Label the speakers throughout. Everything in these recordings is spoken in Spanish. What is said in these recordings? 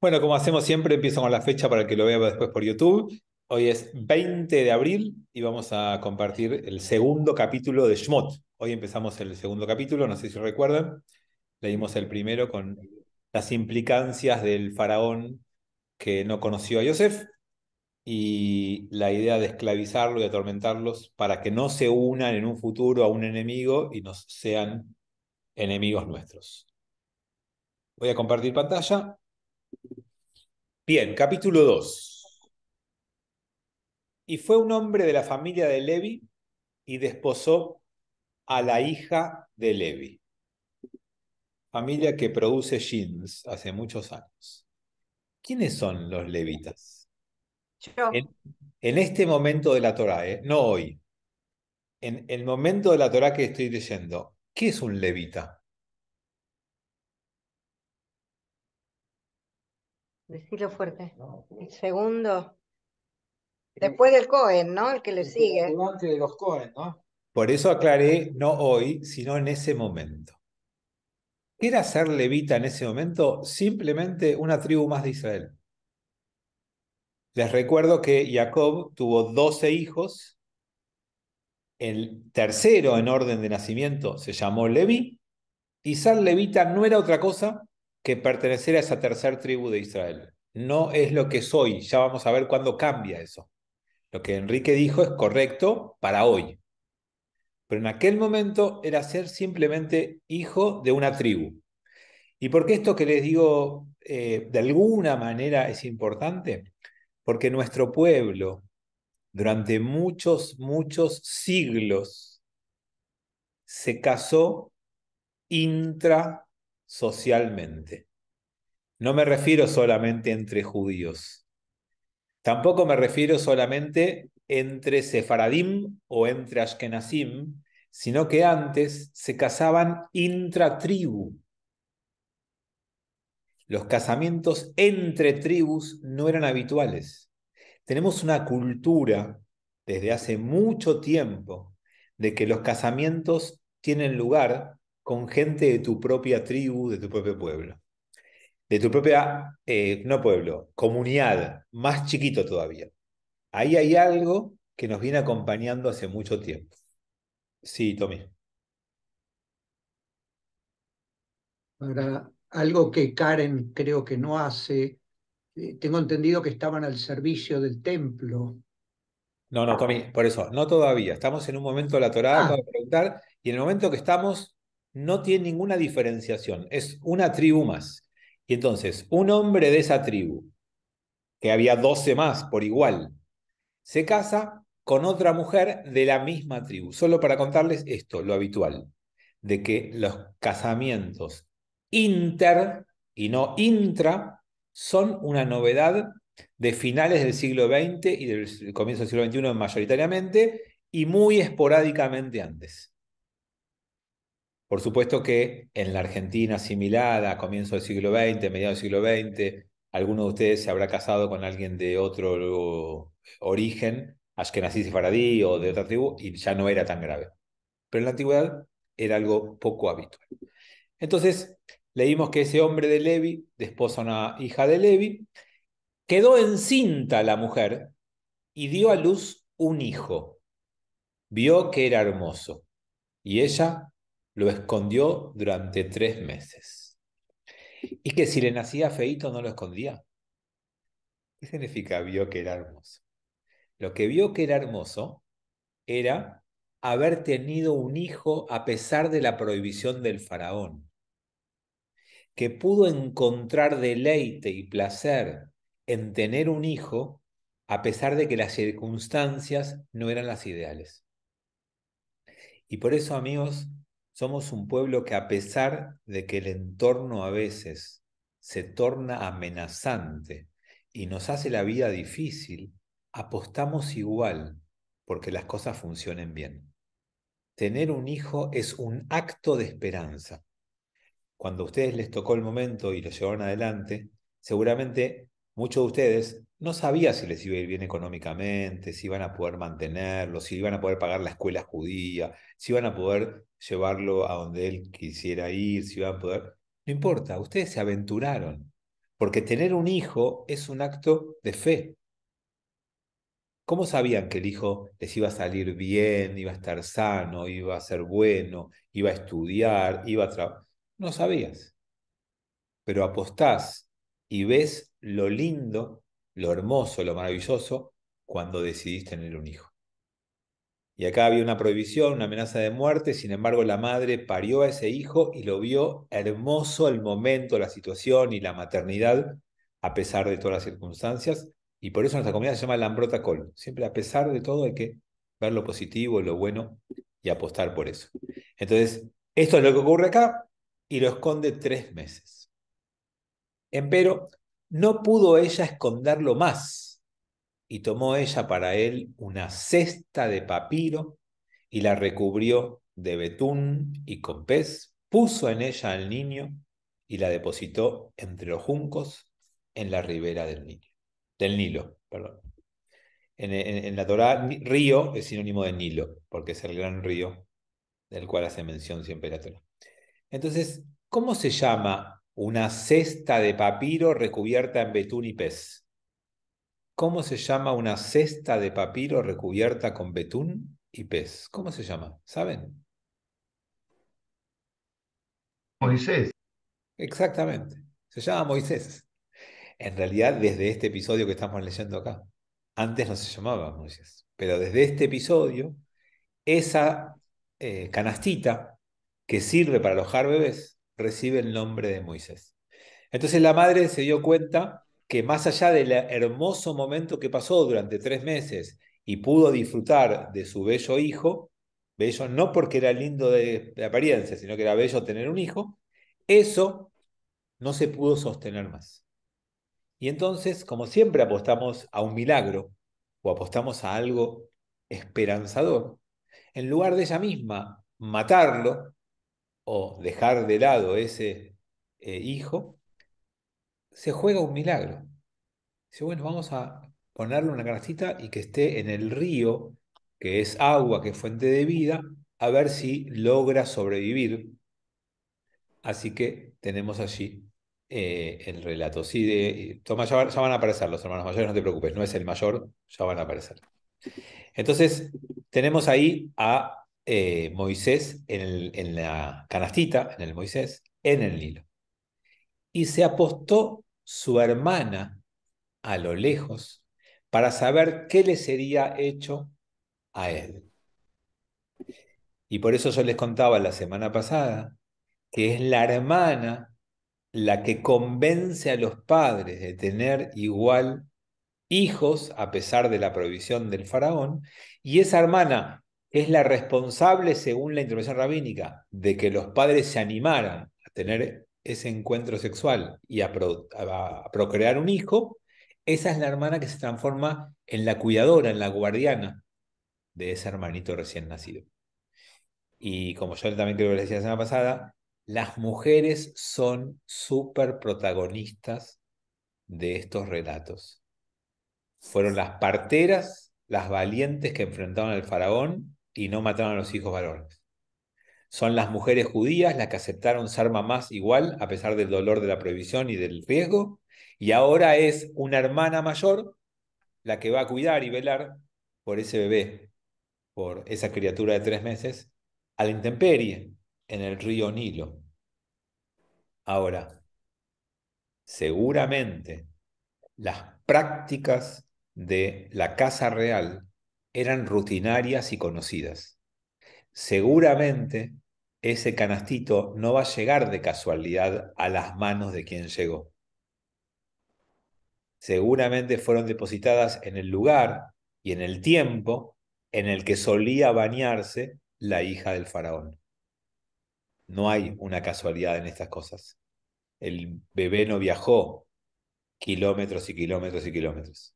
Speaker 1: Bueno, como hacemos siempre, empiezo con la fecha para que lo vea después por YouTube. Hoy es 20 de abril y vamos a compartir el segundo capítulo de Shmot. Hoy empezamos el segundo capítulo, no sé si recuerdan. Leímos el primero con las implicancias del faraón que no conoció a Yosef y la idea de esclavizarlo y atormentarlos para que no se unan en un futuro a un enemigo y nos sean enemigos nuestros. Voy a compartir pantalla. Bien, capítulo 2. Y fue un hombre de la familia de Levi y desposó a la hija de Levi. Familia que produce jeans hace muchos años. ¿Quiénes son los levitas? En, este momento de la Torah, ¿eh? no hoy. En el momento de la Torah que estoy leyendo, ¿qué es un levita?
Speaker 2: fuerte. El segundo. Después del Cohen, ¿no? El que le sigue. de los
Speaker 1: Por eso aclaré, no hoy, sino en ese momento. ¿Qué era ser levita en ese momento? Simplemente una tribu más de Israel. Les recuerdo que Jacob tuvo 12 hijos. El tercero en orden de nacimiento se llamó Levi. Y ser levita no era otra cosa que pertenecer a esa tercera tribu de Israel no es lo que soy. Ya vamos a ver cuándo cambia eso. Lo que Enrique dijo es correcto para hoy. Pero en aquel momento era ser simplemente hijo de una tribu. ¿Y por qué esto que les digo eh, de alguna manera es importante? Porque nuestro pueblo, durante muchos, muchos siglos, se casó intrasocialmente. No me refiero solamente entre judíos. Tampoco me refiero solamente entre sefaradim o entre ashkenazim, sino que antes se casaban intratribu. Los casamientos entre tribus no eran habituales. Tenemos una cultura desde hace mucho tiempo de que los casamientos tienen lugar con gente de tu propia tribu, de tu propio pueblo de tu propia, eh, no pueblo, comunidad, más chiquito todavía. Ahí hay algo que nos viene acompañando hace mucho tiempo. Sí, Tommy.
Speaker 3: Para algo que Karen creo que no hace, eh, tengo entendido que estaban al servicio del templo.
Speaker 1: No, no, Tommy, por eso, no todavía. Estamos en un momento de ah. la y en el momento que estamos, no tiene ninguna diferenciación. Es una tribu más. Y entonces, un hombre de esa tribu, que había 12 más por igual, se casa con otra mujer de la misma tribu. Solo para contarles esto, lo habitual, de que los casamientos inter y no intra son una novedad de finales del siglo XX y del comienzo del siglo XXI mayoritariamente y muy esporádicamente antes. Por supuesto que en la Argentina asimilada, a comienzos del siglo XX, mediados del siglo XX, alguno de ustedes se habrá casado con alguien de otro origen, Ashkenazi Faradí o de otra tribu, y ya no era tan grave. Pero en la antigüedad era algo poco habitual. Entonces, leímos que ese hombre de Levi desposa a una hija de Levi, quedó encinta la mujer y dio a luz un hijo. Vio que era hermoso. Y ella lo escondió durante tres meses. Y que si le nacía feito no lo escondía. ¿Qué significa vio que era hermoso? Lo que vio que era hermoso era haber tenido un hijo a pesar de la prohibición del faraón, que pudo encontrar deleite y placer en tener un hijo a pesar de que las circunstancias no eran las ideales. Y por eso, amigos, somos un pueblo que a pesar de que el entorno a veces se torna amenazante y nos hace la vida difícil, apostamos igual porque las cosas funcionen bien. Tener un hijo es un acto de esperanza. Cuando a ustedes les tocó el momento y lo llevaron adelante, seguramente muchos de ustedes no sabía si les iba a ir bien económicamente, si iban a poder mantenerlo, si iban a poder pagar la escuela judía, si iban a poder llevarlo a donde él quisiera ir, si iban a poder... No importa, ustedes se aventuraron, porque tener un hijo es un acto de fe. ¿Cómo sabían que el hijo les iba a salir bien, iba a estar sano, iba a ser bueno, iba a estudiar, iba a trabajar? No sabías. Pero apostás y ves lo lindo lo hermoso, lo maravilloso, cuando decidís tener un hijo. Y acá había una prohibición, una amenaza de muerte, sin embargo la madre parió a ese hijo y lo vio hermoso el momento, la situación y la maternidad, a pesar de todas las circunstancias. Y por eso nuestra comunidad se llama Lambrota Col. Siempre a pesar de todo hay que ver lo positivo, lo bueno y apostar por eso. Entonces, esto es lo que ocurre acá y lo esconde tres meses. Empero, no pudo ella esconderlo más, y tomó ella para él una cesta de papiro y la recubrió de betún y con pez, puso en ella al niño y la depositó entre los juncos en la ribera del, niño, del Nilo. Perdón. En, la Torah, río es sinónimo de Nilo, porque es el gran río del cual hace mención siempre la Torah. Entonces, ¿cómo se llama una cesta de papiro recubierta en betún y pez. ¿Cómo se llama una cesta de papiro recubierta con betún y pez? ¿Cómo se llama? ¿Saben? Moisés. Exactamente. Se llama Moisés. En realidad, desde este episodio que estamos leyendo acá. Antes no se llamaba Moisés. Pero desde este episodio, esa eh, canastita que sirve para alojar bebés recibe el nombre de Moisés. Entonces la madre se dio cuenta que más allá del hermoso momento que pasó durante tres meses y pudo disfrutar de su bello hijo, bello no porque era lindo de, apariencia, sino que era bello tener un hijo, eso no se pudo sostener más. Y entonces, como siempre apostamos a un milagro o apostamos a algo esperanzador, en lugar de ella misma matarlo, o dejar de lado ese eh, hijo, se juega un milagro. Dice, bueno, vamos a ponerle una canastita y que esté en el río, que es agua, que es fuente de vida, a ver si logra sobrevivir. Así que tenemos allí eh, el relato. Sí, de, toma, ya, van a aparecer los hermanos mayores, no te preocupes, no es el mayor, ya van a aparecer. Entonces, tenemos ahí a eh, Moisés en, en, la canastita, en el Moisés, en el Nilo. Y se apostó su hermana a lo lejos para saber qué le sería hecho a él. Y por eso yo les contaba la semana pasada que es la hermana la que convence a los padres de tener igual hijos a pesar de la prohibición del faraón, y esa hermana es la responsable, según la intervención rabínica, de que los padres se animaran a tener ese encuentro sexual y a, procrear un hijo, esa es la hermana que se transforma en la cuidadora, en la guardiana de ese hermanito recién nacido. Y como yo también creo que les decía la semana pasada, las mujeres son súper protagonistas de estos relatos. Fueron las parteras, las valientes que enfrentaron al faraón y no mataron a los hijos varones. Son las mujeres judías las que aceptaron ser mamás igual a pesar del dolor de la prohibición y del riesgo, y ahora es una hermana mayor la que va a cuidar y velar por ese bebé, por esa criatura de tres meses, a la intemperie en el río Nilo. Ahora, seguramente las prácticas de la casa real eran rutinarias y conocidas. Seguramente ese canastito no va a llegar de casualidad a las manos de quien llegó. Seguramente fueron depositadas en el lugar y en el tiempo en el que solía bañarse la hija del faraón. No hay una casualidad en estas cosas. El bebé no viajó kilómetros y kilómetros y kilómetros.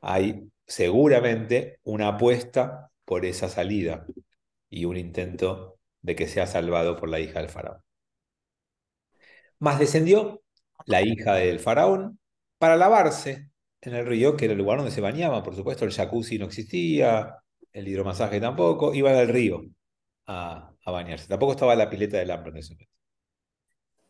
Speaker 1: Hay seguramente una apuesta por esa salida y un intento de que sea salvado por la hija del faraón. Más descendió la hija del faraón para lavarse en el río, que era el lugar donde se bañaba, por supuesto, el jacuzzi no existía, el hidromasaje tampoco, iban al río a, a bañarse. Tampoco estaba la pileta del hambre en ese momento.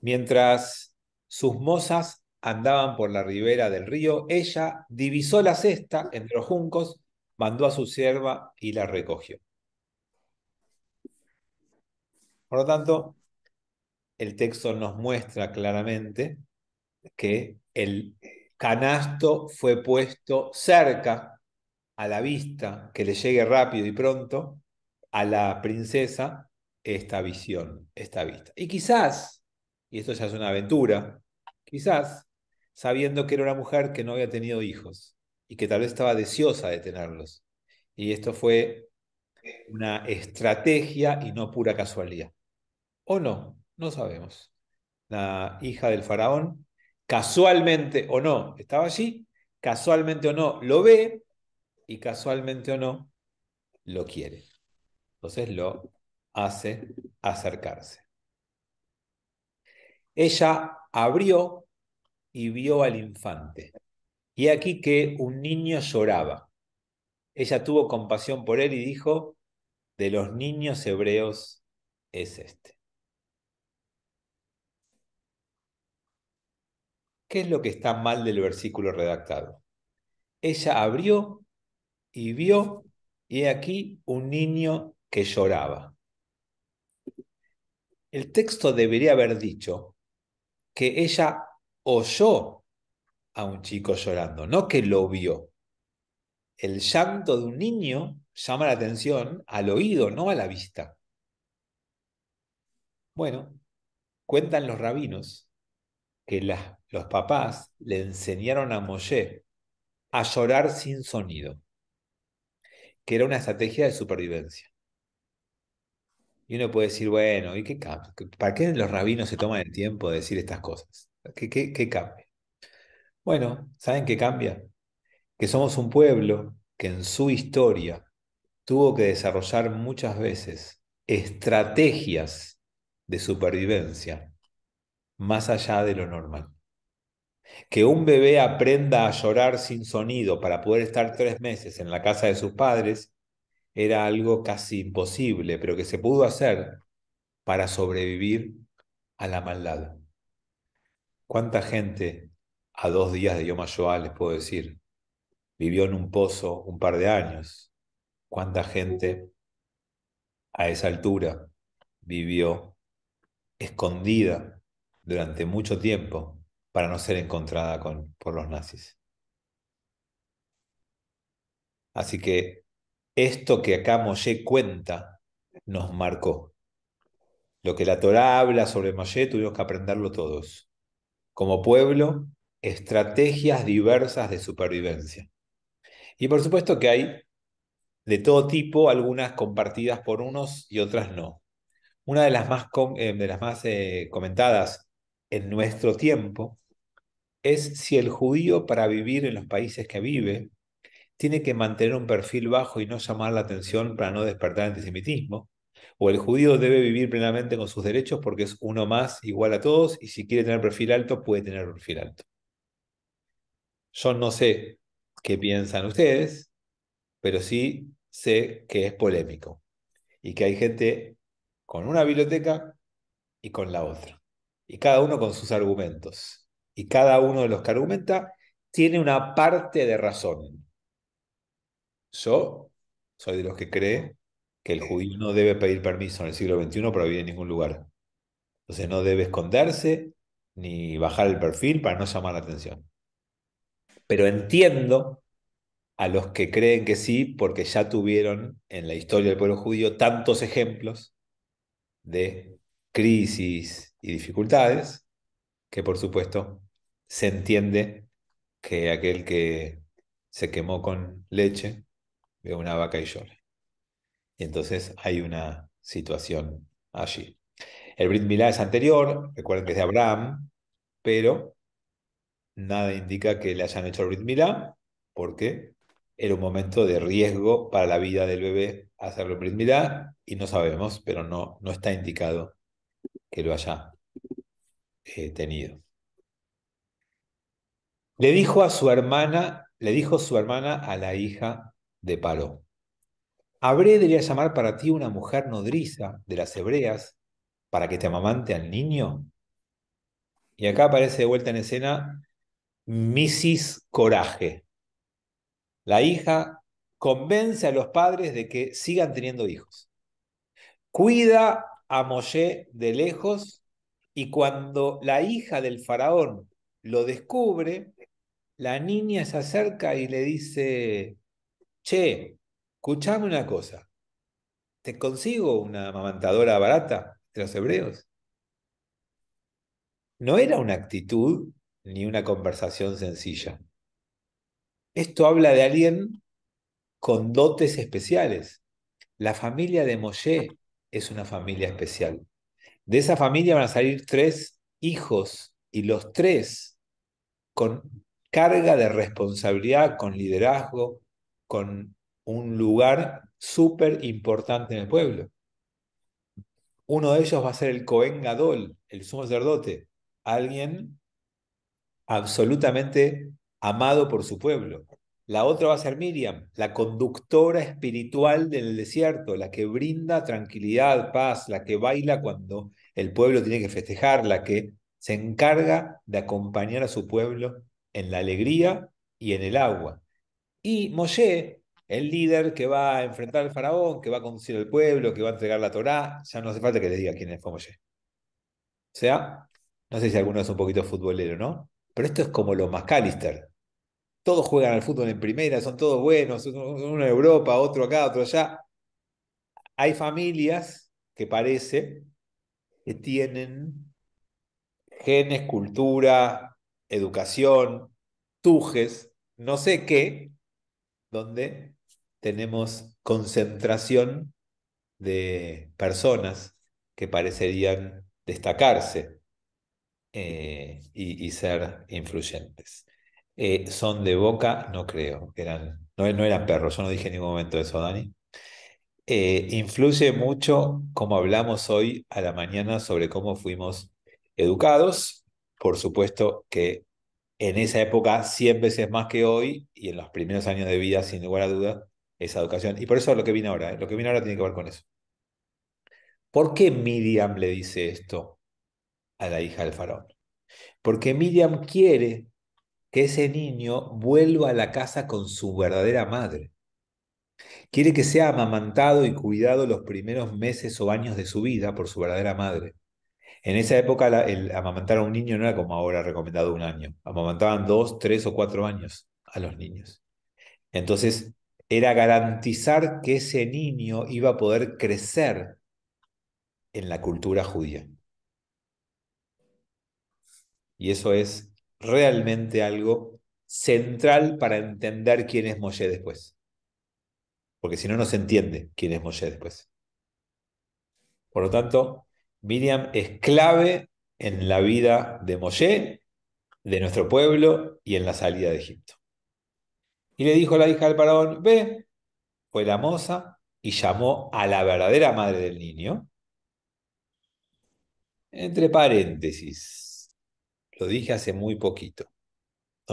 Speaker 1: Mientras sus mozas andaban por la ribera del río, ella divisó la cesta entre los juncos, mandó a su sierva y la recogió. Por lo tanto, el texto nos muestra claramente que el canasto fue puesto cerca a la vista, que le llegue rápido y pronto a la princesa esta visión, esta vista. Y quizás, y esto ya es una aventura, quizás sabiendo que era una mujer que no había tenido hijos y que tal vez estaba deseosa de tenerlos. Y esto fue una estrategia y no pura casualidad. O no, no sabemos. La hija del faraón, casualmente o no, estaba allí, casualmente o no, lo ve y casualmente o no, lo quiere. Entonces lo hace acercarse. Ella abrió y vio al infante. Y aquí que un niño lloraba. Ella tuvo compasión por él y dijo, de los niños hebreos es este. ¿Qué es lo que está mal del versículo redactado? Ella abrió y vio, y aquí un niño que lloraba. El texto debería haber dicho que ella oyó a un chico llorando, no que lo vio. El llanto de un niño llama la atención al oído, no a la vista. Bueno, cuentan los rabinos que los papás le enseñaron a Moshe a llorar sin sonido, que era una estrategia de supervivencia. Y uno puede decir, bueno, ¿y qué ¿Para qué los rabinos se toman el tiempo de decir estas cosas? ¿Qué, cambia? Bueno, ¿saben qué cambia? Que somos un pueblo que en su historia tuvo que desarrollar muchas veces estrategias de supervivencia más allá de lo normal. Que un bebé aprenda a llorar sin sonido para poder estar tres meses en la casa de sus padres era algo casi imposible, pero que se pudo hacer para sobrevivir a la maldad. ¿Cuánta gente a dos días de Yom HaShoah, les puedo decir, vivió en un pozo un par de años? ¿Cuánta gente a esa altura vivió escondida durante mucho tiempo para no ser encontrada por los nazis? Así que esto que acá Moshe cuenta nos marcó. Lo que la Torah habla sobre Moshe tuvimos que aprenderlo todos como pueblo estrategias diversas de supervivencia. Y por supuesto que hay de todo tipo, algunas compartidas por unos y otras no. Una de las más, eh, de las más eh, comentadas en nuestro tiempo es si el judío para vivir en los países que vive tiene que mantener un perfil bajo y no llamar la atención para no despertar antisemitismo, o el judío debe vivir plenamente con sus derechos porque es uno más igual a todos y si quiere tener perfil alto, puede tener perfil alto. Yo no sé qué piensan ustedes, pero sí sé que es polémico y que hay gente con una biblioteca y con la otra. Y cada uno con sus argumentos. Y cada uno de los que argumenta tiene una parte de razón. Yo soy de los que cree que el eh, judío no debe pedir permiso en el siglo XXI para vivir en ningún lugar. Entonces no debe esconderse ni bajar el perfil para no llamar la atención. Pero entiendo a los que creen que sí, porque ya tuvieron en la historia del pueblo judío tantos ejemplos de crisis y dificultades, que por supuesto se entiende que aquel que se quemó con leche ve una vaca y llora. Y entonces hay una situación allí. El Brit Milá es anterior, recuerden que es de Abraham, pero nada indica que le hayan hecho el Brit Milá, porque era un momento de riesgo para la vida del bebé hacerlo el Brit Milá, y no sabemos, pero no, no está indicado que lo haya eh, tenido. Le dijo a su hermana, le dijo su hermana a la hija de Paró. ¿Habré debería llamar para ti una mujer nodriza de las hebreas para que te amamante al niño. Y acá aparece de vuelta en escena Mrs. Coraje. La hija convence a los padres de que sigan teniendo hijos. Cuida a Moshe de lejos y cuando la hija del faraón lo descubre, la niña se acerca y le dice, che, escuchame una cosa, ¿te consigo una amamantadora barata de los hebreos? No era una actitud ni una conversación sencilla. Esto habla de alguien con dotes especiales. La familia de Moshe es una familia especial. De esa familia van a salir tres hijos y los tres con carga de responsabilidad, con liderazgo, con un lugar súper importante en el pueblo. Uno de ellos va a ser el Cohen Gadol, el sumo sacerdote, alguien absolutamente amado por su pueblo. La otra va a ser Miriam, la conductora espiritual del desierto, la que brinda tranquilidad, paz, la que baila cuando el pueblo tiene que festejar, la que se encarga de acompañar a su pueblo en la alegría y en el agua. Y Moshe el líder que va a enfrentar al faraón, que va a conducir al pueblo, que va a entregar la Torá, ya no hace falta que les diga quién es Fomoyé. O sea, no sé si alguno es un poquito futbolero, ¿no? Pero esto es como los McAllister. Todos juegan al fútbol en primera, son todos buenos, uno en Europa, otro acá, otro allá. Hay familias que parece que tienen genes, cultura, educación, tujes, no sé qué, donde tenemos concentración de personas que parecerían destacarse eh, y, ser influyentes. Eh, son de boca, no creo, eran, no, no, eran perros, yo no dije en ningún momento eso, Dani. Eh, influye mucho como hablamos hoy a la mañana sobre cómo fuimos educados. Por supuesto que en esa época, 100 veces más que hoy, y en los primeros años de vida, sin lugar a dudas, esa educación. Y por eso lo que viene ahora, ¿eh? lo que viene ahora tiene que ver con eso. ¿Por qué Miriam le dice esto a la hija del faraón? Porque Miriam quiere que ese niño vuelva a la casa con su verdadera madre. Quiere que sea amamantado y cuidado los primeros meses o años de su vida por su verdadera madre. En esa época el amamantar a un niño no era como ahora recomendado un año. Amamantaban dos, tres o cuatro años a los niños. Entonces, era garantizar que ese niño iba a poder crecer en la cultura judía. Y eso es realmente algo central para entender quién es Moshe después. Porque si no, no se entiende quién es Moshe después. Por lo tanto, Miriam es clave en la vida de Moshe, de nuestro pueblo y en la salida de Egipto. Y le dijo la hija del faraón, ve, fue la moza y llamó a la verdadera madre del niño. Entre paréntesis, lo dije hace muy poquito.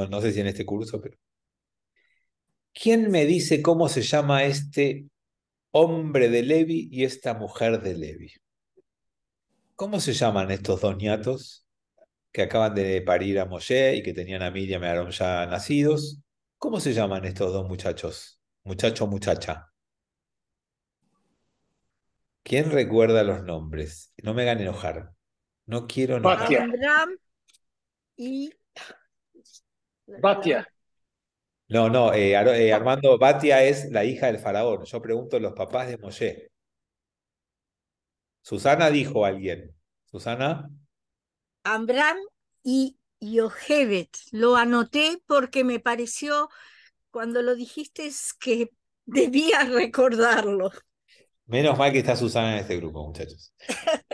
Speaker 1: No, sé si en este curso, pero... ¿Quién me dice cómo se llama este hombre de Levi y esta mujer de Levi? ¿Cómo se llaman estos dos ñatos que acaban de parir a Moshe y que tenían a Miriam y Aaron ya nacidos? ¿Cómo se llaman estos dos muchachos? Muchacho, muchacha. ¿Quién recuerda los nombres? No me hagan enojar. No quiero enojar. Batia.
Speaker 3: y... Batia.
Speaker 1: No, no, eh, eh, Armando, Batia es la hija del faraón. Yo pregunto los papás de Moshe. Susana dijo alguien. Susana.
Speaker 3: Ambram y Yoheved, Lo anoté porque me pareció, cuando lo dijiste, que debía recordarlo.
Speaker 1: Menos mal que está Susana en este grupo, muchachos.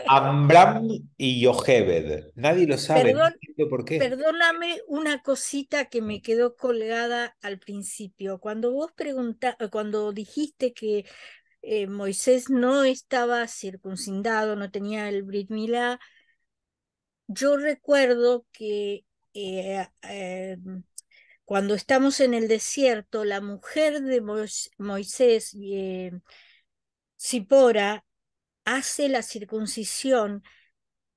Speaker 1: Amram y Yohebed. Nadie lo sabe.
Speaker 3: Perdóname una cosita que me quedó colgada al principio. Cuando vos preguntaste, cuando dijiste que eh, Moisés no estaba circuncidado, no tenía el Brit Milá, yo recuerdo que eh, eh, cuando estamos en el desierto, la mujer de Moisés, eh, Zipora, hace la circuncisión,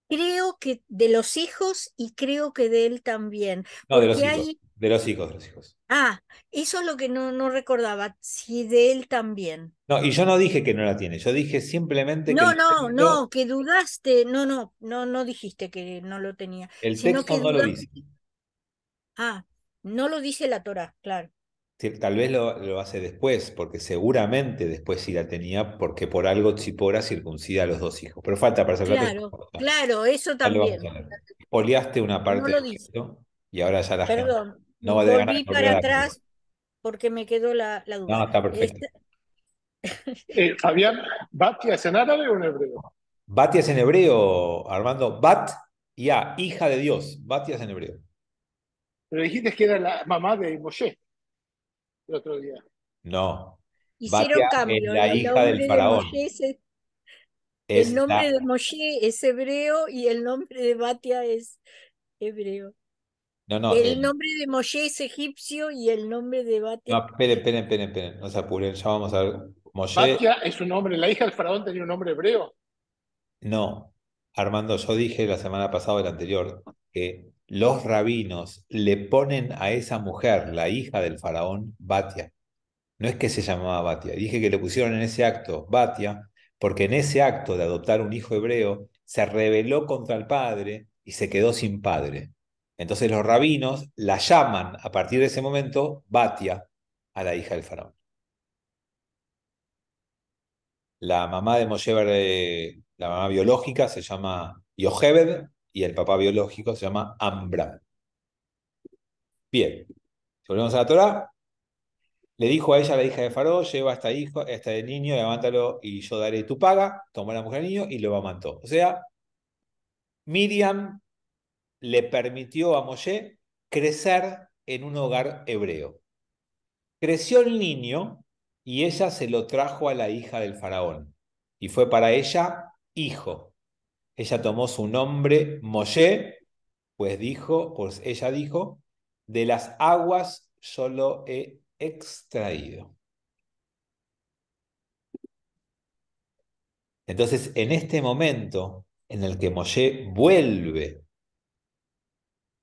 Speaker 3: creo que de los hijos y creo que de él también. No, de los, hijos,
Speaker 1: de los hijos, de los hijos.
Speaker 3: Ah, eso es lo que no, no recordaba, si de él también.
Speaker 1: No, y yo no dije que no la tiene, yo dije simplemente que... No, no, no,
Speaker 3: que dudaste, no, no, no, no dijiste que no lo tenía. El texto no lo dice. Ah, no lo dice la Torah, claro.
Speaker 1: tal vez lo, hace después, porque seguramente después sí la tenía, porque por algo Chipora circuncida a los dos hijos. Pero falta para saber Claro,
Speaker 3: claro, eso también.
Speaker 1: Poliaste una parte no lo y ahora ya la Perdón. No Volví para atrás
Speaker 3: porque me quedó la, la duda. No, está perfecto.
Speaker 1: Este eh, Fabián, ¿Batia en árabe o en hebreo? Batia en hebreo, Armando. Bat, ya, hija de Dios. Batia en hebreo. Pero dijiste que era la mamá de Moshe el otro día. No. Hicieron cambio. Es la hija del faraón. el nombre
Speaker 3: de Moshe es hebreo y el nombre de Batia es hebreo el, eh, nombre de Moshe es egipcio y el nombre de
Speaker 1: Batia. No, esperen, esperen, esperen, No se apuren, ya vamos a ver. Batia es un nombre, la hija del faraón tenía un nombre hebreo. No, Armando, yo dije la semana pasada, la anterior, que los rabinos le ponen a esa mujer, la hija del faraón, Batia. No es que se llamaba Batia, dije que le pusieron en ese acto Batia, porque en ese acto de adoptar un hijo hebreo se rebeló contra el padre y se quedó sin padre. Entonces los rabinos la llaman a partir de ese momento Batia a la hija del faraón. La mamá de Moshever, eh, la mamá biológica se llama Yoheved y el papá biológico se llama Amram. Bien, volvemos a la Torah, le dijo a ella la hija de Faraón, lleva a este hijo, a este niño, levántalo y yo daré tu paga, tomó la mujer al niño y lo amantó. O sea, Miriam le permitió a Moshe crecer en un hogar hebreo. Creció el niño y ella se lo trajo a la hija del faraón y fue para ella hijo. Ella tomó su nombre Moshe, pues dijo, pues ella dijo, de las aguas yo lo he extraído. Entonces, en este momento en el que Moshe vuelve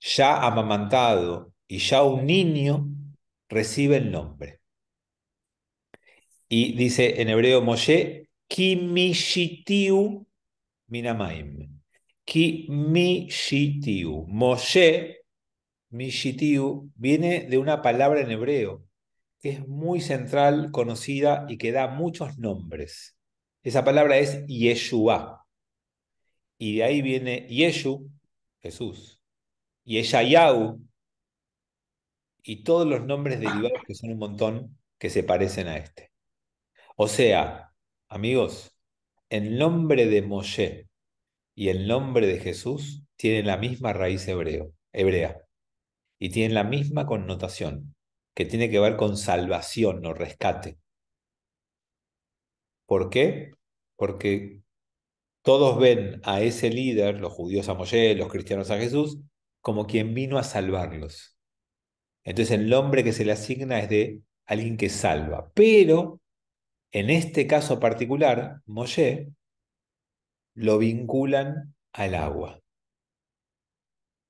Speaker 1: ya amamantado y ya un niño recibe el nombre. Y dice en hebreo Moshe, Kimishitiu Minamaim. Kimishitiu. Moshe, Mishitiu, viene de una palabra en hebreo que es muy central, conocida y que da muchos nombres. Esa palabra es Yeshua. Y de ahí viene Yeshu, Jesús y yau y todos los nombres derivados que son un montón que se parecen a este. O sea, amigos, el nombre de Moshe y el nombre de Jesús tienen la misma raíz hebreo, hebrea y tienen la misma connotación que tiene que ver con salvación o rescate. ¿Por qué? Porque todos ven a ese líder, los judíos a Moshe, los cristianos a Jesús, como quien vino a salvarlos. Entonces el nombre que se le asigna es de alguien que salva. Pero en este caso particular, Moshe, lo vinculan al agua.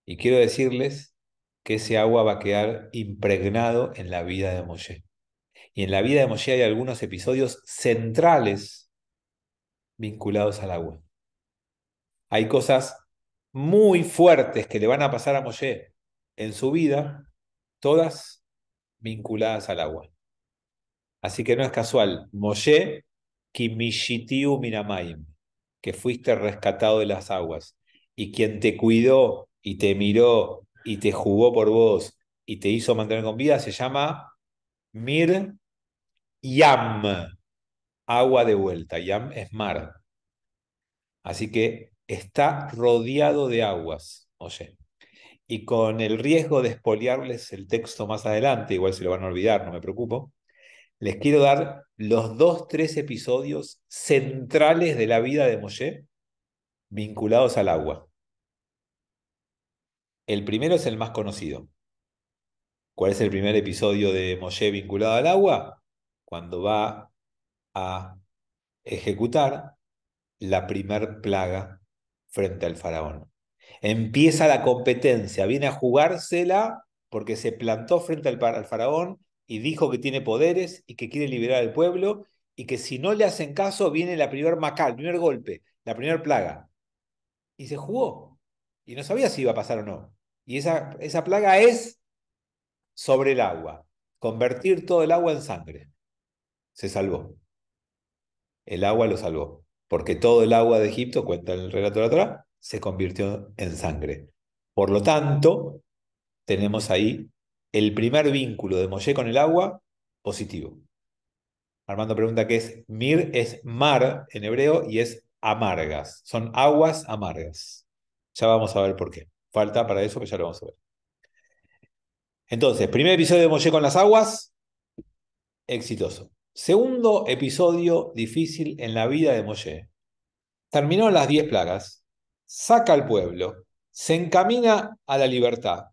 Speaker 1: Y quiero decirles que ese agua va a quedar impregnado en la vida de Moshe. Y en la vida de Moshe hay algunos episodios centrales vinculados al agua. Hay cosas muy fuertes que le van a pasar a Moshe en su vida, todas vinculadas al agua. Así que no es casual. Moshe kimishitiu minamayim, que fuiste rescatado de las aguas. Y quien te cuidó y te miró y te jugó por vos y te hizo mantener con vida se llama Mir Yam, agua de vuelta. Yam es mar. Así que está rodeado de aguas, oye, y con el riesgo de espoliarles el texto más adelante, igual se lo van a olvidar, no me preocupo, les quiero dar los dos, tres episodios centrales de la vida de Moshe vinculados al agua. El primero es el más conocido. ¿Cuál es el primer episodio de Moshe vinculado al agua? Cuando va a ejecutar la primer plaga frente al faraón. Empieza la competencia, viene a jugársela porque se plantó frente al, faraón y dijo que tiene poderes y que quiere liberar al pueblo y que si no le hacen caso viene la primer macal el primer golpe, la primera plaga. Y se jugó. Y no sabía si iba a pasar o no. Y esa, esa plaga es sobre el agua, convertir todo el agua en sangre. Se salvó. El agua lo salvó porque todo el agua de Egipto, cuenta el relato de la se convirtió en sangre. Por lo tanto, tenemos ahí el primer vínculo de Mollé con el agua positivo. Armando pregunta qué es mir, es mar en hebreo y es amargas, son aguas amargas. Ya vamos a ver por qué. Falta para eso que ya lo vamos a ver. Entonces, primer episodio de Mollé con las aguas, exitoso. Segundo episodio difícil en la vida de Moshe. Terminó las diez plagas, saca al pueblo, se encamina a la libertad.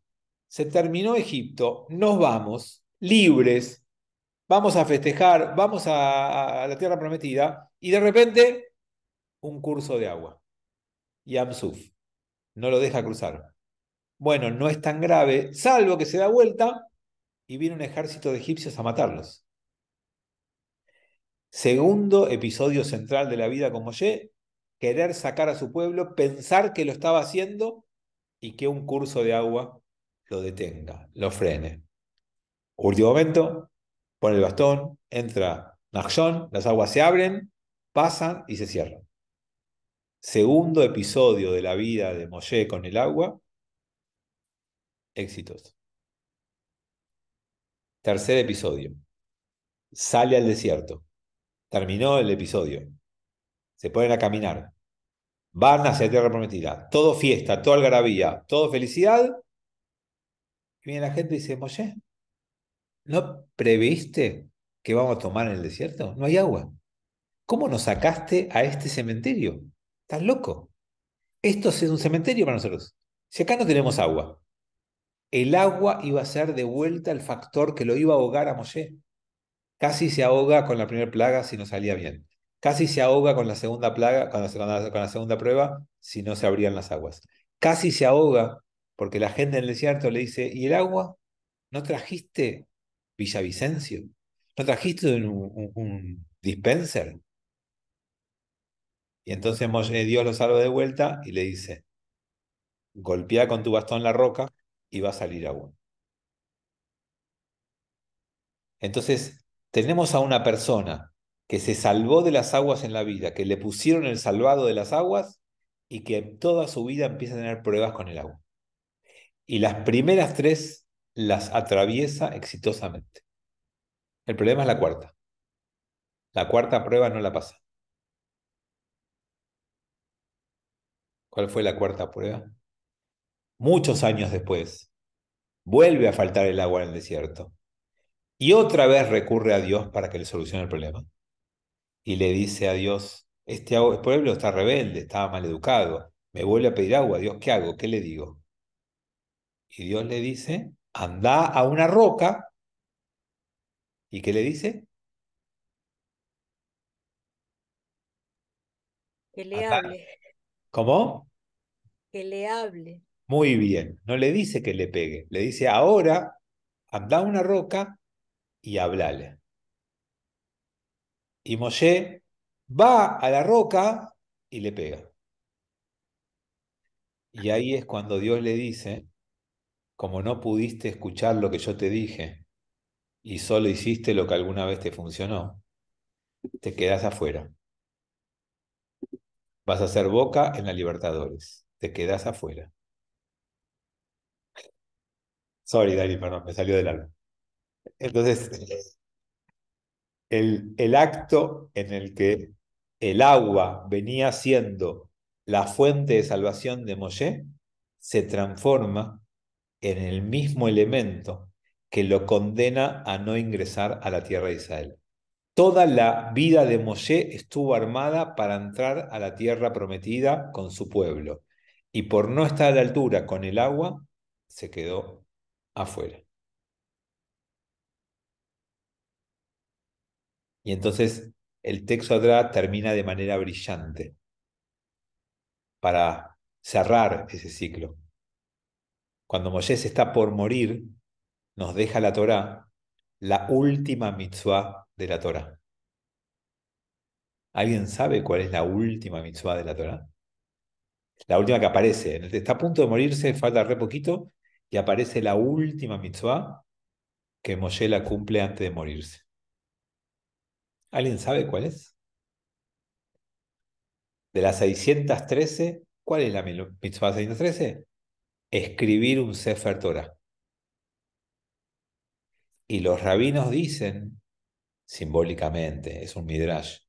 Speaker 1: Se terminó Egipto, nos vamos, libres, vamos a festejar, vamos a, a la tierra prometida, y de repente un curso de agua. Y Amsuf no lo deja cruzar. Bueno, no es tan grave, salvo que se da vuelta y viene un ejército de egipcios a matarlos. Segundo episodio central de la vida con Moshe, querer sacar a su pueblo, pensar que lo estaba haciendo y que un curso de agua lo detenga, lo frene. Último momento, pone el bastón, entra Nachshon, las aguas se abren, pasan y se cierran. Segundo episodio de la vida de Moshe con el agua, éxitos. Tercer episodio, sale al desierto. Terminó el episodio. Se ponen a caminar. Van hacia tierra prometida. Todo fiesta, toda algarabía, todo felicidad. Y viene la gente y dice, Moshe, ¿no previste que vamos a tomar en el desierto? No hay agua. ¿Cómo nos sacaste a este cementerio? ¿Estás loco? Esto es un cementerio para nosotros. Si acá no tenemos agua, el agua iba a ser de vuelta el factor que lo iba a ahogar a Moshe. Casi se ahoga con la primera plaga si no salía bien. Casi se ahoga con la segunda plaga, con con la segunda prueba, si no se abrían las aguas. Casi se ahoga porque la gente en el desierto le dice, ¿y el agua? ¿No trajiste Villavicencio? ¿No trajiste un, un dispenser? Y entonces Dios lo salva de vuelta y le dice, golpea con tu bastón la roca y va a salir agua. Entonces, tenemos a una persona que se salvó de las aguas en la vida, que le pusieron el salvado de las aguas y que toda su vida empieza a tener pruebas con el agua. Y las primeras tres las atraviesa exitosamente. El problema es la cuarta. La cuarta prueba no la pasa. ¿Cuál fue la cuarta prueba? Muchos años después, vuelve a faltar el agua en el desierto. Y otra vez recurre a Dios para que le solucione el problema. Y le dice a Dios, este, este pueblo está rebelde, está mal educado, me vuelve a pedir agua, Dios, ¿qué hago? ¿Qué le digo? Y Dios le dice, anda a una roca. ¿Y qué le dice?
Speaker 3: Que le hable. ¿Cómo? Que le hable.
Speaker 1: Muy bien, no le dice que le pegue, le dice ahora anda a una roca y hablale. Y Moshe va a la roca y le pega. Y ahí es cuando Dios le dice, como no pudiste escuchar lo que yo te dije y solo hiciste lo que alguna vez te funcionó, te quedas afuera. Vas a ser boca en la Libertadores, te quedas afuera. Sorry, Dani, perdón, me salió del alma. Entonces, el, el acto en el que el agua venía siendo la fuente de salvación de Moshe se transforma en el mismo elemento que lo condena a no ingresar a la tierra de Israel. Toda la vida de Moshe estuvo armada para entrar a la tierra prometida con su pueblo y por no estar a la altura con el agua, se quedó afuera. Y entonces el texto atrás termina de manera brillante para cerrar ese ciclo. Cuando Moisés está por morir, nos deja la Torah, la última mitzvah de la Torah. ¿Alguien sabe cuál es la última mitzvah de la Torah? La última que aparece. Está a punto de morirse, falta re poquito, y aparece la última mitzvah que Moshe la cumple antes de morirse. ¿Alguien sabe cuál es? De las 613, ¿cuál es la mitzvah 613? Escribir un Sefer Torah. Y los rabinos dicen, simbólicamente, es un midrash,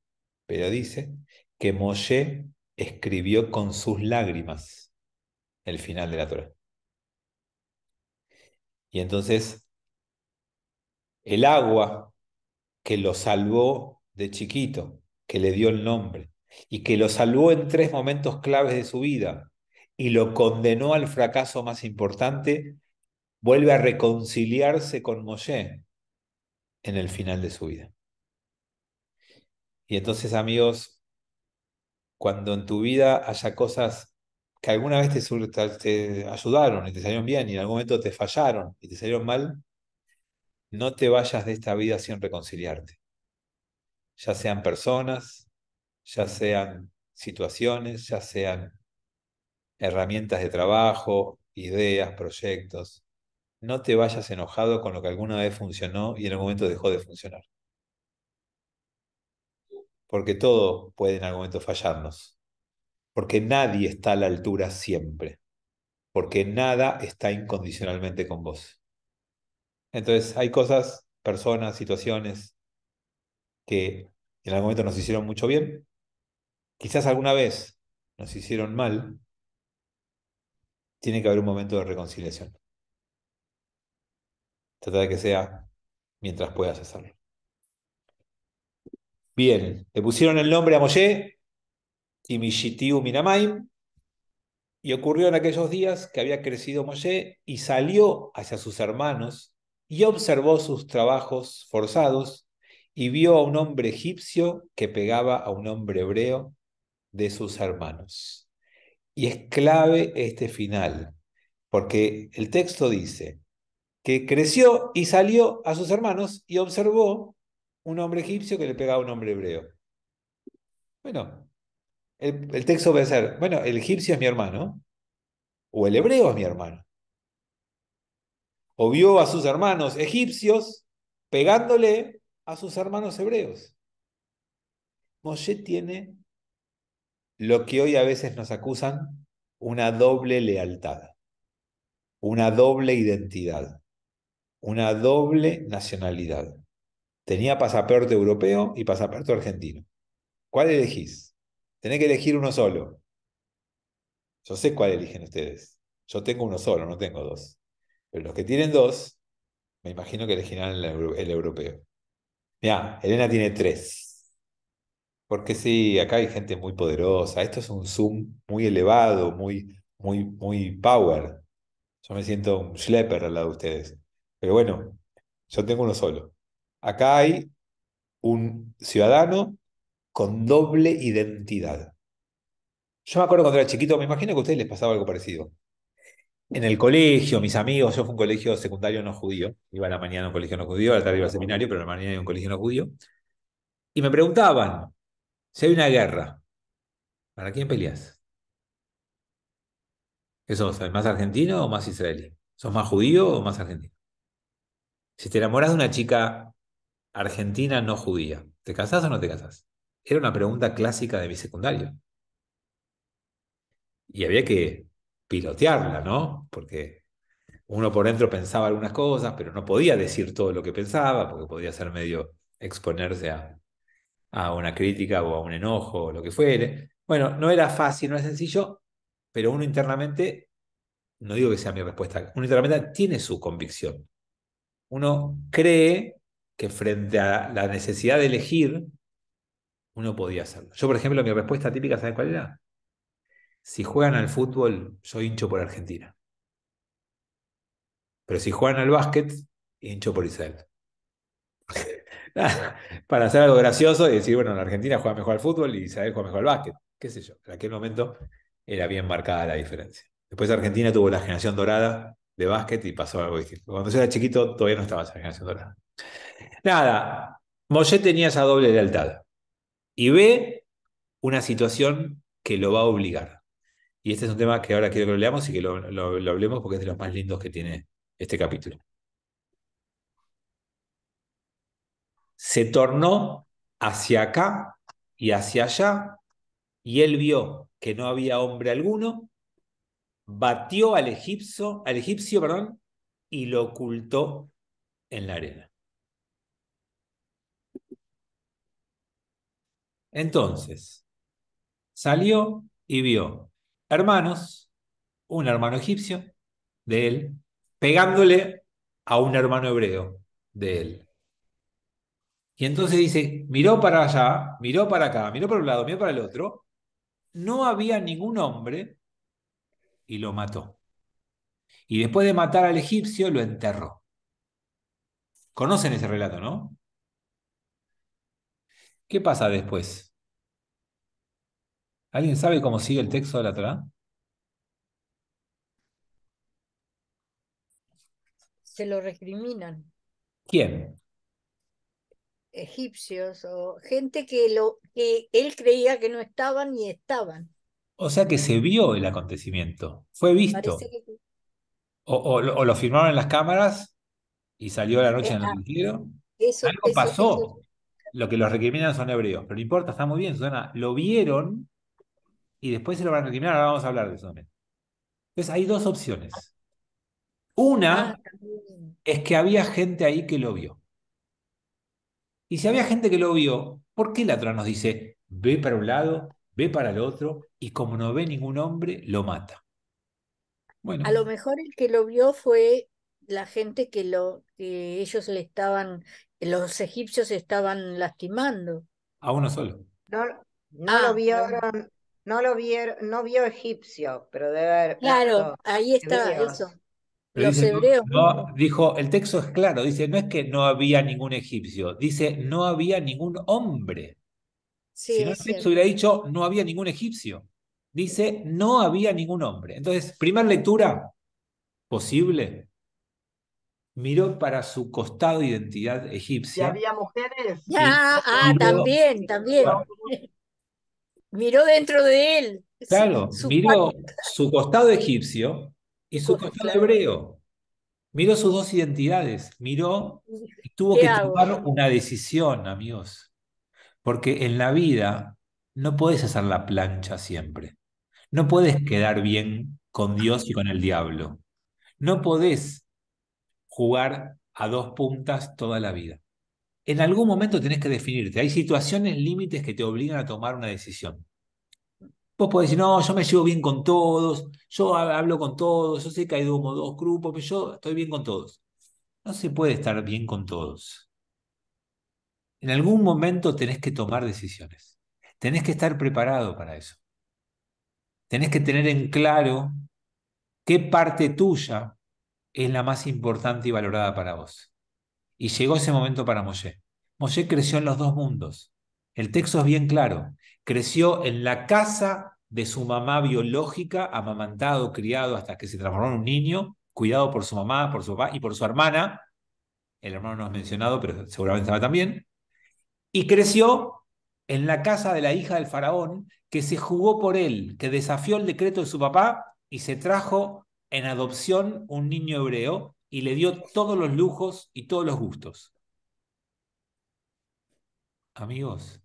Speaker 1: pero dice que Moshe escribió con sus lágrimas el final de la Torah. Y entonces, el agua que lo salvó de chiquito, que le dio el nombre, y que lo salvó en tres momentos claves de su vida, y lo condenó al fracaso más importante, vuelve a reconciliarse con Moshe en el final de su vida. Y entonces, amigos, cuando en tu vida haya cosas que alguna vez te, te ayudaron y te salieron bien y en algún momento te fallaron y te salieron mal, no te vayas de esta vida sin reconciliarte. Ya sean personas, ya sean situaciones, ya sean herramientas de trabajo, ideas, proyectos. No te vayas enojado con lo que alguna vez funcionó y en algún momento dejó de funcionar. Porque todo puede en algún momento fallarnos. Porque nadie está a la altura siempre. Porque nada está incondicionalmente con vos. Entonces hay cosas, personas, situaciones que en algún momento nos hicieron mucho bien, quizás alguna vez nos hicieron mal, tiene que haber un momento de reconciliación. Trata de que sea mientras puedas hacerlo. Bien, le pusieron el nombre a Moshe, Mishitiu Minamaim, y ocurrió en aquellos días que había crecido Moshe y salió hacia sus hermanos y observó sus trabajos forzados y vio a un hombre egipcio que pegaba a un hombre hebreo de sus hermanos. Y es clave este final, porque el texto dice que creció y salió a sus hermanos y observó un hombre egipcio que le pegaba a un hombre hebreo. Bueno, el, texto puede ser, bueno, el egipcio es mi hermano, o el hebreo es mi hermano o vio a sus hermanos egipcios pegándole a sus hermanos hebreos. Moshe tiene lo que hoy a veces nos acusan, una doble lealtad, una doble identidad, una doble nacionalidad. Tenía pasaporte europeo y pasaporte argentino. ¿Cuál elegís? Tenés que elegir uno solo. Yo sé cuál eligen ustedes. Yo tengo uno solo, no tengo dos. Pero los que tienen dos, me imagino que elegirán el, el europeo. Mira, Elena tiene tres. Porque sí, acá hay gente muy poderosa. Esto es un Zoom muy elevado, muy, muy, muy power. Yo me siento un schlepper al lado de ustedes. Pero bueno, yo tengo uno solo. Acá hay un ciudadano con doble identidad. Yo me acuerdo cuando era chiquito, me imagino que a ustedes les pasaba algo parecido en el colegio, mis amigos, yo fui a un colegio secundario no judío, iba a la mañana a un colegio no judío, al la tarde iba al seminario, pero la mañana iba a un colegio no judío, y me preguntaban, si hay una guerra, ¿para quién peleas? eso sos? ¿Más argentino o más israelí? ¿Sos más judío o más argentino? Si te enamoras de una chica argentina no judía, ¿te casás o no te casás? Era una pregunta clásica de mi secundario. Y había que pilotearla, ¿no? Porque uno por dentro pensaba algunas cosas, pero no podía decir todo lo que pensaba, porque podía ser medio exponerse a, una crítica o a un enojo o lo que fuere. Bueno, no era fácil, no es sencillo, pero uno internamente, no digo que sea mi respuesta, uno internamente tiene su convicción. Uno cree que frente a la necesidad de elegir, uno podía hacerlo. Yo, por ejemplo, mi respuesta típica, ¿sabes cuál era? Si juegan al fútbol, yo hincho por Argentina. Pero si juegan al básquet, hincho por Israel. para hacer algo gracioso y decir, bueno, la Argentina juega mejor al fútbol y Israel juega mejor al básquet. Qué sé yo. En aquel momento era bien marcada la diferencia. Después Argentina tuvo la generación dorada de básquet y pasó algo distinto. Cuando yo era chiquito todavía no estaba esa generación dorada. Nada, Moshe tenía esa doble lealtad y ve una situación que lo va a obligar. Y este es un tema que ahora quiero que lo leamos y que lo, hablemos porque es de los más lindos que tiene este capítulo. Se tornó hacia acá y hacia allá y él vio que no había hombre alguno, batió al egipcio, al egipcio y lo ocultó en la arena. Entonces, salió y vio hermanos, un hermano egipcio de él, pegándole a un hermano hebreo de él. Y entonces dice, miró para allá, miró para acá, miró para un lado, miró para el otro, no había ningún hombre y lo mató. Y después de matar al egipcio, lo enterró. Conocen ese relato, ¿no? ¿Qué pasa después? ¿Alguien sabe cómo sigue el texto de la Torah?
Speaker 3: Se lo recriminan. ¿Quién? Egipcios o gente que, lo, que él creía que no estaban y estaban.
Speaker 1: O sea que se vio el acontecimiento, fue visto. O, lo firmaron en las cámaras y salió a la noche en el noticiero.
Speaker 2: Algo pasó.
Speaker 1: Lo que los recriminan son hebreos, pero no importa, está muy bien, suena. Lo vieron y después se lo van a eliminar. Ahora vamos a hablar de eso Entonces hay dos opciones. Una ah, es que había gente ahí que lo vio. Y si había gente que lo vio, ¿por qué la otra nos dice, ve para un lado, ve para el otro, y como no ve ningún hombre, lo mata?
Speaker 3: Bueno. A lo mejor el que lo vio fue la gente que lo ellos le estaban, los
Speaker 2: egipcios estaban lastimando.
Speaker 1: A uno solo.
Speaker 2: No, no ah, no lo vieron, no vio egipcio, pero debe haber. Claro, ahí está eso.
Speaker 1: los hebreos. dijo, el texto es claro, dice, no es que no había ningún egipcio, dice, no había ningún hombre. si no, el texto hubiera dicho, no había ningún egipcio. Dice, no había ningún hombre. Entonces, primera lectura, posible. Miró para su costado de identidad egipcia. Y había
Speaker 3: mujeres. ah, también, también miró dentro de él.
Speaker 1: Claro, miró su costado egipcio y su costado hebreo. Miró sus dos identidades, miró y tuvo que tomar una decisión, amigos. Porque en la vida no puedes hacer la plancha siempre. No puedes quedar bien con Dios y con el diablo. No podés jugar a dos puntas toda la vida en algún momento tenés que definirte. Hay situaciones, límites que te obligan a tomar una decisión. Vos podés decir, no, yo me llevo bien con todos, yo hablo con todos, yo sé que hay dos grupos, pero yo estoy bien con todos. No se puede estar bien con todos. En algún momento tenés que tomar decisiones. Tenés que estar preparado para eso. Tenés que tener en claro qué parte tuya es la más importante y valorada para vos. Y llegó ese momento para Moshe. Moshe creció en los dos mundos. El texto es bien claro. Creció en la casa de su mamá biológica, amamantado, criado hasta que se transformó en un niño, cuidado por su mamá, por su papá y por su hermana. El hermano no es mencionado, pero seguramente estaba también. Y creció en la casa de la hija del faraón, que se jugó por él, que desafió el decreto de su papá y se trajo en adopción un niño hebreo y le dio todos los lujos y todos los gustos. Amigos,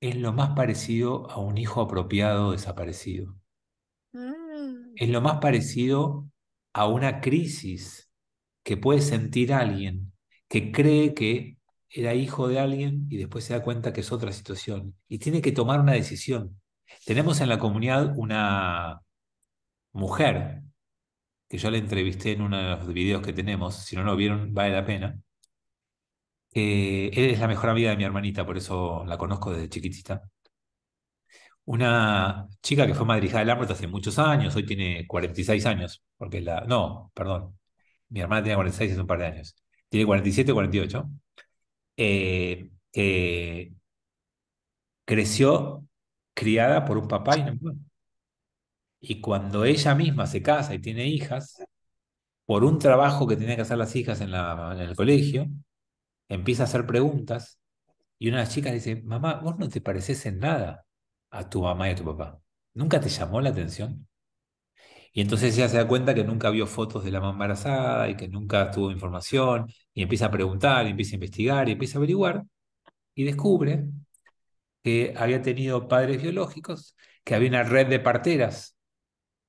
Speaker 1: es lo más parecido a un hijo apropiado desaparecido.
Speaker 3: Mm.
Speaker 1: Es lo más parecido a una crisis que puede sentir alguien que cree que era hijo de alguien y después se da cuenta que es otra situación y tiene que tomar una decisión. Tenemos en la comunidad una mujer que yo la entrevisté en uno de los videos que tenemos, si no lo vieron, vale la pena. Él es la mejor amiga de mi hermanita, por eso la conozco desde chiquitita. Una chica que fue madrijada del Lambert hace muchos años, hoy tiene 46 años, porque la. No, perdón. Mi hermana tenía 46 hace un par de años. Tiene 47 48. Eh, creció criada por un papá y no... Y cuando ella misma se casa y tiene hijas, por un trabajo que tenían que hacer las hijas en, en el colegio, empieza a hacer preguntas y una de las chicas dice, mamá, vos no te pareces en nada a tu mamá y a tu papá. ¿Nunca te llamó la atención? Y entonces ella se da cuenta que nunca vio fotos de la mamá embarazada y que nunca tuvo información y empieza a preguntar, y empieza a investigar y empieza a averiguar y descubre que había tenido padres biológicos, que había una red de parteras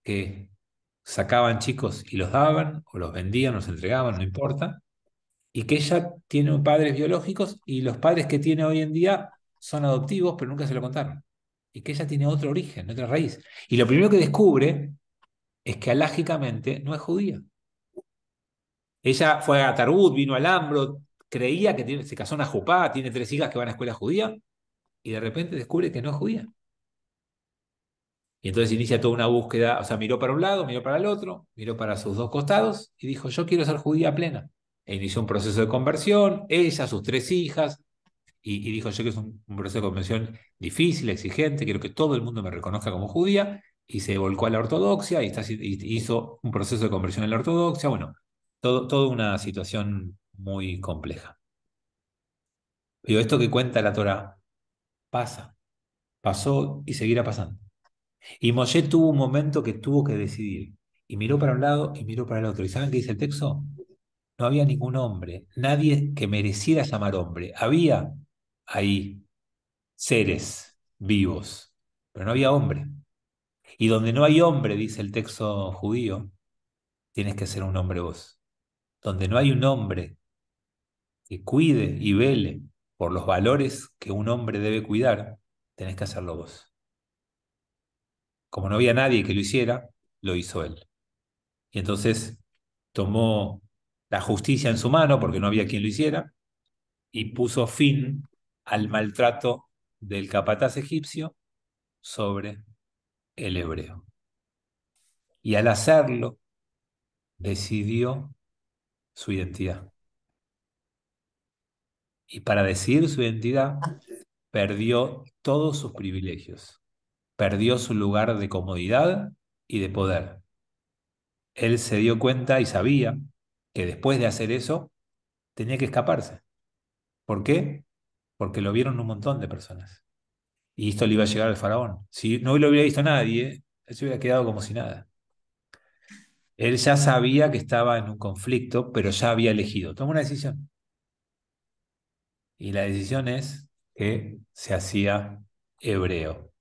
Speaker 1: que sacaban chicos y los daban, o los vendían, los entregaban, no importa, y que ella tiene padres biológicos y los padres que tiene hoy en día son adoptivos, pero nunca se lo contaron. Y que ella tiene otro origen, otra raíz. Y lo primero que descubre es que alágicamente no es judía. Ella fue a Tarud, vino al Ambro, creía que se casó en Jupá, tiene tres hijas que van a escuela judía, y de repente descubre que no es judía. Y entonces inicia toda una búsqueda, o sea, miró para un lado, miró para el otro, miró para sus dos costados y dijo, yo quiero ser judía plena. E inició un proceso de conversión, ella, sus tres hijas, y, dijo, yo que es un, proceso de conversión difícil, exigente, quiero que todo el mundo me reconozca como judía, y se volcó a la ortodoxia, y, está, hizo un proceso de conversión en la ortodoxia, bueno, todo, toda una situación muy compleja. Pero esto que cuenta la Torah pasa, pasó y seguirá pasando. Y Moshe tuvo un momento que tuvo que decidir. Y miró para un lado y miró para el otro. ¿Y saben qué dice el texto? No había ningún hombre, nadie que mereciera llamar hombre. Había ahí seres vivos, pero no había hombre. Y donde no hay hombre, dice el texto judío, tienes que ser un hombre vos. Donde no hay un hombre que cuide y vele por los valores que un hombre debe cuidar, tenés que hacerlo vos como no había nadie que lo hiciera, lo hizo él. Y entonces tomó la justicia en su mano, porque no había quien lo hiciera, y puso fin al maltrato del capataz egipcio sobre el hebreo. Y al hacerlo, decidió su identidad. Y para decidir su identidad, perdió todos sus privilegios perdió su lugar de comodidad y de poder. Él se dio cuenta y sabía que después de hacer eso, tenía que escaparse. ¿Por qué? Porque lo vieron un montón de personas. Y esto le iba a llegar al faraón. Si no lo hubiera visto nadie, él se hubiera quedado como si nada. Él ya sabía que estaba en un conflicto, pero ya había elegido. Toma una decisión. Y la decisión es que se hacía hebreo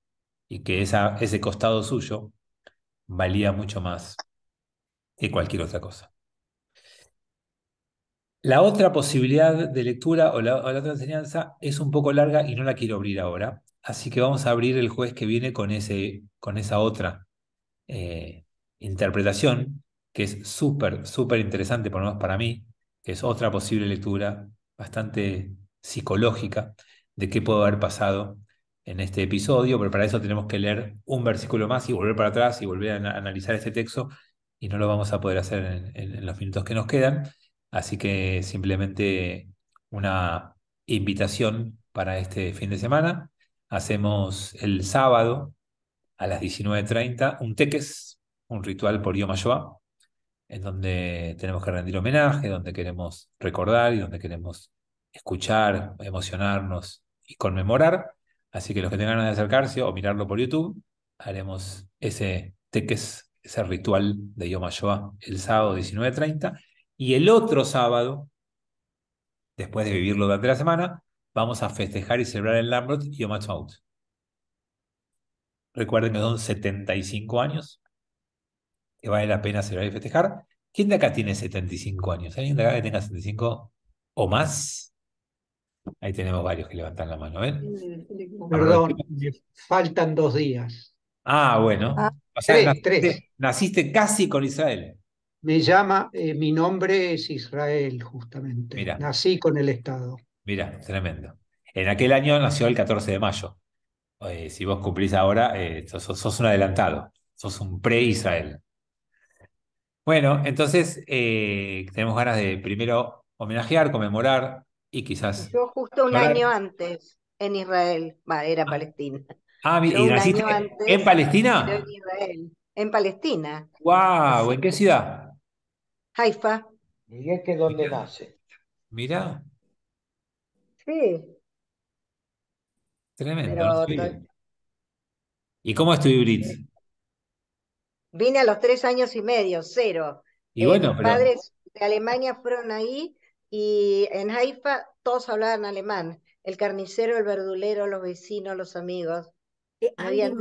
Speaker 1: y que ese costado suyo valía mucho más que cualquier otra cosa. La otra posibilidad de lectura o la, otra enseñanza es un poco larga y no la quiero abrir ahora, así que vamos a abrir el juez que viene con, ese, con esa otra eh, interpretación que es súper, súper interesante, por lo menos para mí, que es otra posible lectura bastante psicológica de qué puede haber pasado en este episodio, pero para eso tenemos que leer un versículo más y volver para atrás y volver a analizar este texto y no lo vamos a poder hacer en, los minutos que nos quedan. Así que simplemente una invitación para este fin de semana. Hacemos el sábado a las 19.30 un teques, un ritual por Yom Shoah, en donde tenemos que rendir homenaje, donde queremos recordar y donde queremos escuchar, emocionarnos y conmemorar. Así que los que tengan ganas de acercarse o mirarlo por YouTube, haremos ese teques, ese ritual de Yom yoa el sábado 19.30. Y el otro sábado, después de vivirlo durante la semana, vamos a festejar y celebrar el Lambert Yom Out. Recuerden que son 75 años, que vale la pena celebrar y festejar. ¿Quién de acá tiene 75 años? ¿Alguien de acá que tenga 75 o más? Ahí tenemos varios que levantan la mano, Perdón, faltan dos días. Ah, bueno. Ah. naciste, casi con Israel. Me llama, eh, mi nombre es Israel, justamente. Nací con el Estado. Mira, tremendo. En aquel año nació el 14 de mayo. Eh, si vos cumplís ahora, eh, sos, sos, un adelantado, sos un pre-Israel. Bueno, entonces tenemos ganas de primero homenajear, conmemorar y quizás. Yo
Speaker 2: justo un año antes en Israel, Va, era ah. Palestina.
Speaker 1: Ah, mira, ¿y naciste en Palestina?
Speaker 2: en Israel, en Palestina.
Speaker 1: ¡Wow! ¿En qué ciudad? Haifa. es que dónde nace. Mira. Sí. Tremendo. ¿Y cómo tu Brit?
Speaker 2: Vine a los tres años y medio, cero.
Speaker 1: Y bueno, eh, mis padres
Speaker 2: de Alemania fueron ahí y en Haifa todos hablaban alemán, el carnicero, el verdulero, los vecinos, los amigos. había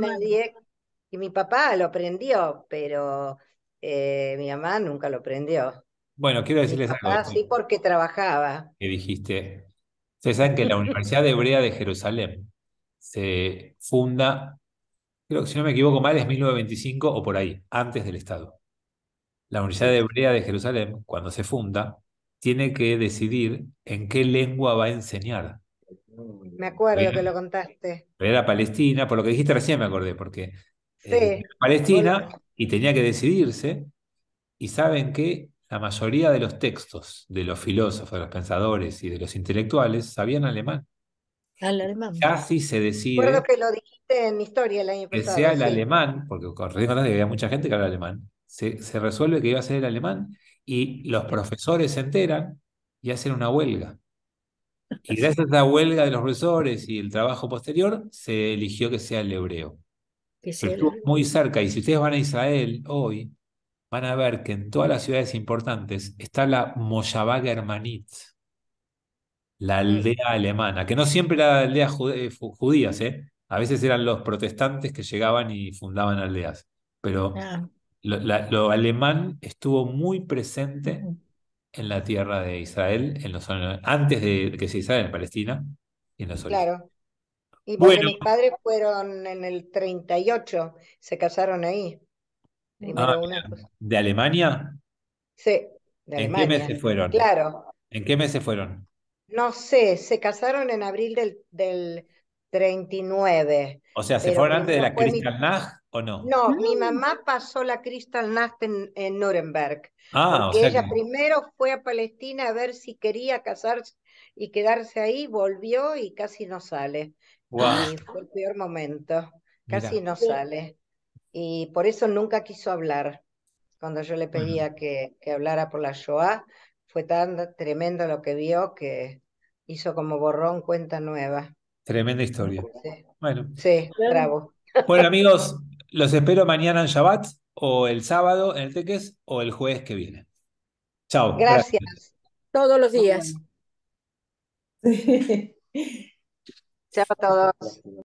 Speaker 2: Y mi papá lo aprendió, pero eh, mi mamá nunca lo aprendió.
Speaker 1: Bueno, quiero decirles mi Sí,
Speaker 2: porque trabajaba.
Speaker 1: qué dijiste. Ustedes saben que la Universidad Hebrea de Jerusalén se funda, creo que si no me equivoco mal, es 1925 o por ahí, antes del Estado. La Universidad Hebrea de Jerusalén, cuando se funda, tiene que decidir en qué lengua va a enseñar.
Speaker 2: Me acuerdo que lo contaste.
Speaker 1: Era Palestina, por lo que dijiste recién me acordé, porque eh, Palestina y tenía que decidirse. Y saben que la mayoría de los textos de los filósofos, de los pensadores y de los intelectuales sabían alemán.
Speaker 2: alemán. Casi
Speaker 1: se decide. Recuerdo que
Speaker 2: lo dijiste en historia el año pasado. Que sea el
Speaker 1: alemán, porque que había mucha gente que habla alemán. se resuelve que iba a ser el alemán y los profesores se enteran y hacen una huelga. Y gracias a la huelga de los profesores y el trabajo posterior, se eligió que sea el hebreo. Que es muy cerca. Y si ustedes van a Israel hoy, van a ver que en todas las ciudades importantes está la Mojavá Germanit, la mm. aldea alemana, que no siempre era aldea eh, judías, ¿eh? a veces eran los protestantes que llegaban y fundaban aldeas, pero ah lo, alemán estuvo muy presente en la tierra de Israel en los antes de que se hiciera en Palestina y en los Claro.
Speaker 2: Y mis padres fueron en el 38, se casaron ahí. ¿De ah, Alemania? Sí, de Alemania. ¿En qué mes se fueron? Claro.
Speaker 1: ¿En qué mes se fueron?
Speaker 2: No sé, se casaron en abril del 39.
Speaker 1: O sea, ¿se fueron antes de la Kristallnacht o no?
Speaker 2: No, mi mm. mamá pasó la Kristallnacht en, en Nuremberg.
Speaker 1: Ah, ella
Speaker 2: primero fue a Palestina a ver si quería casarse y quedarse ahí, volvió y casi no sale. Y fue el peor momento, casi no sale. Y por eso nunca quiso hablar. Cuando yo le pedía que, que hablara por la Shoah, fue tan tremendo lo que vio que hizo como borrón cuenta nueva.
Speaker 1: Tremenda historia.
Speaker 2: Bueno. Sí, bravo.
Speaker 1: Bueno, amigos, los espero mañana en Shabbat o el sábado en el Teques o el jueves que viene. Chao.
Speaker 3: gracias.
Speaker 2: Todos los días. Chao a todos.